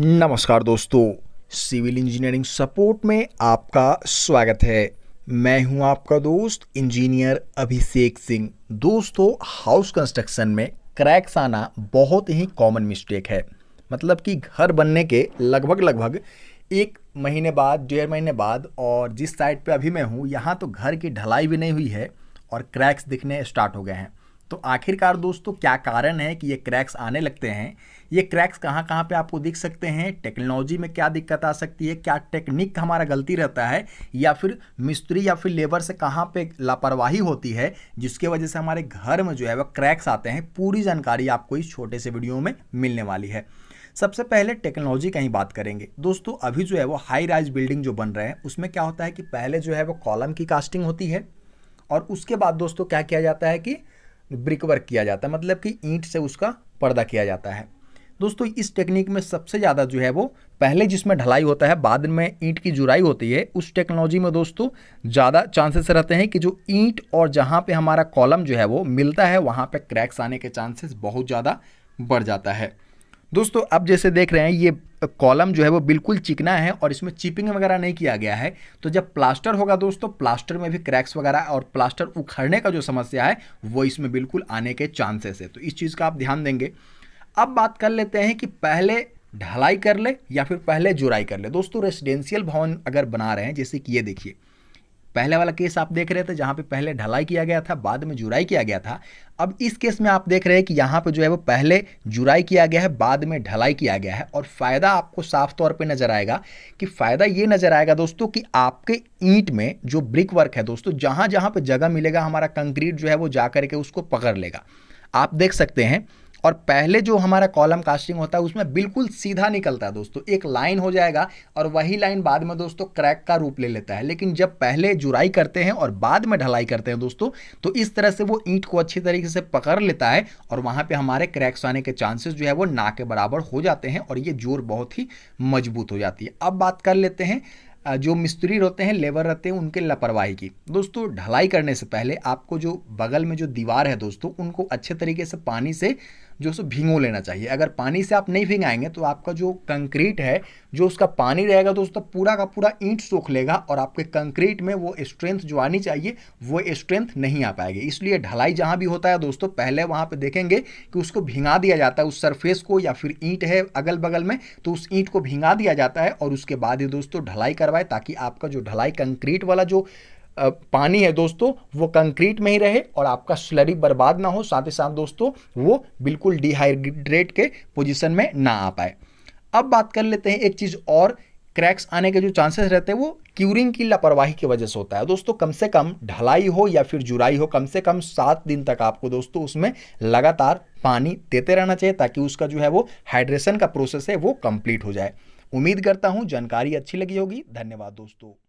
नमस्कार दोस्तों civil engineering support में आपका स्वागत है मैं हूं आपका दोस्त इंजीनियर अभिषेक सिंह दोस्तों हाउस कंस्ट्रक्शन में क्रैक्स आना बहुत ही कॉमन मिस्टेक है मतलब कि घर बनने के लगभग लगभग एक महीने बाद डेढ़ महीने बाद और जिस साइड पे अभी मैं हूँ यहाँ तो घर की ढलाई भी नहीं हुई है और क्रैक्स दिखने स्टार्ट हो गए हैं तो आखिरकार दोस्तों क्या कारण है कि ये क्रैक्स आने लगते हैं ये क्रैक्स कहाँ कहाँ पे आपको दिख सकते हैं टेक्नोलॉजी में क्या दिक्कत आ सकती है क्या टेक्निक हमारा गलती रहता है या फिर मिस्त्री या फिर लेबर से कहाँ पे लापरवाही होती है जिसके वजह से हमारे घर में जो है वह क्रैक्स आते हैं पूरी जानकारी आपको इस छोटे से वीडियो में मिलने वाली है सबसे पहले टेक्नोलॉजी का ही बात करेंगे दोस्तों अभी जो है वो हाई राइज बिल्डिंग जो बन रहे हैं उसमें क्या होता है कि पहले जो है वो कॉलम की कास्टिंग होती है और उसके बाद दोस्तों क्या किया जाता है कि ब्रिक वर्क किया जाता है मतलब कि ईंट से उसका पर्दा किया जाता है दोस्तों इस टेक्निक में सबसे ज़्यादा जो है वो पहले जिसमें ढलाई होता है बाद में ईंट की जुराई होती है उस टेक्नोलॉजी में दोस्तों ज़्यादा चांसेस रहते हैं कि जो ईंट और जहाँ पे हमारा कॉलम जो है वो मिलता है वहाँ पे क्रैक्स आने के चांसेस बहुत ज़्यादा बढ़ जाता है दोस्तों अब जैसे देख रहे हैं ये कॉलम जो है वो बिल्कुल चिकना है और इसमें चिपिंग वगैरह नहीं किया गया है तो जब प्लास्टर होगा दोस्तों प्लास्टर में भी क्रैक्स वगैरह और प्लास्टर उखड़ने का जो समस्या है वो इसमें बिल्कुल आने के चांसेस है तो इस चीज़ का आप ध्यान देंगे अब बात कर लेते हैं कि पहले ढलाई कर ले या फिर पहले जुराई कर ले दोस्तों रेसिडेंशियल भवन अगर बना रहे हैं जैसे कि ये देखिए पहले वाला केस आप देख रहे थे जहां पे पहले ढलाई किया गया था बाद में जुराई किया गया था अब इस केस में आप देख रहे हैं कि यहां पे जो है वो पहले जुराई किया गया है बाद में ढलाई किया गया है और फ़ायदा आपको साफ तौर पे नज़र आएगा कि फ़ायदा ये नज़र आएगा दोस्तों कि आपके ईंट में जो ब्रिक वर्क है दोस्तों जहां जहां पर जगह मिलेगा हमारा कंक्रीट जो है वो जा करके उसको पकड़ लेगा आप देख सकते हैं और पहले जो हमारा कॉलम कास्टिंग होता है उसमें बिल्कुल सीधा निकलता है दोस्तों एक लाइन हो जाएगा और वही लाइन बाद में दोस्तों क्रैक का रूप ले लेता है लेकिन जब पहले जुराई करते हैं और बाद में ढलाई करते हैं दोस्तों तो इस तरह से वो ईंट को अच्छी तरीके से पकड़ लेता है और वहाँ पर हमारे क्रैक्स आने के चांसेस जो है वो ना के बराबर हो जाते हैं और ये जोर बहुत ही मजबूत हो जाती है अब बात कर लेते हैं जो मिस्त्री रहते हैं लेबर रहते हैं उनके लापरवाही की दोस्तों ढलाई करने से पहले आपको जो बगल में जो दीवार है दोस्तों उनको अच्छे तरीके से पानी से जो उसको भींगो लेना चाहिए अगर पानी से आप नहीं भिंगाएंगे तो आपका जो कंक्रीट है जो उसका पानी रहेगा दोस्तों पूरा का पूरा ईंट सोख लेगा और आपके कंक्रीट में वो स्ट्रेंथ जो आनी चाहिए वो स्ट्रेंथ नहीं आ पाएगी इसलिए ढलाई जहाँ भी होता है दोस्तों पहले वहाँ पर देखेंगे कि उसको भिंगा दिया जाता है उस सरफेस को या फिर ईंट है अगल बगल में तो उस ईंट को भिंगा दिया जाता है और उसके बाद ही दोस्तों ढलाई करवाए ताकि आपका जो ढलाई कंक्रीट वाला जो पानी है दोस्तों वो कंक्रीट में ही रहे और आपका स्लरी बर्बाद ना हो साथ ही साथ दोस्तों वो बिल्कुल डिहाइड्रेट के पोजिशन में ना आ पाए अब बात कर लेते हैं एक चीज़ और क्रैक्स आने के जो चांसेस रहते हैं वो क्यूरिंग की लापरवाही की वजह से होता है दोस्तों कम से कम ढलाई हो या फिर जुराई हो कम से कम सात दिन तक आपको दोस्तों उसमें लगातार पानी देते रहना चाहिए ताकि उसका जो है वो हाइड्रेशन का प्रोसेस है वो कंप्लीट हो जाए उम्मीद करता हूँ जानकारी अच्छी लगी होगी धन्यवाद दोस्तों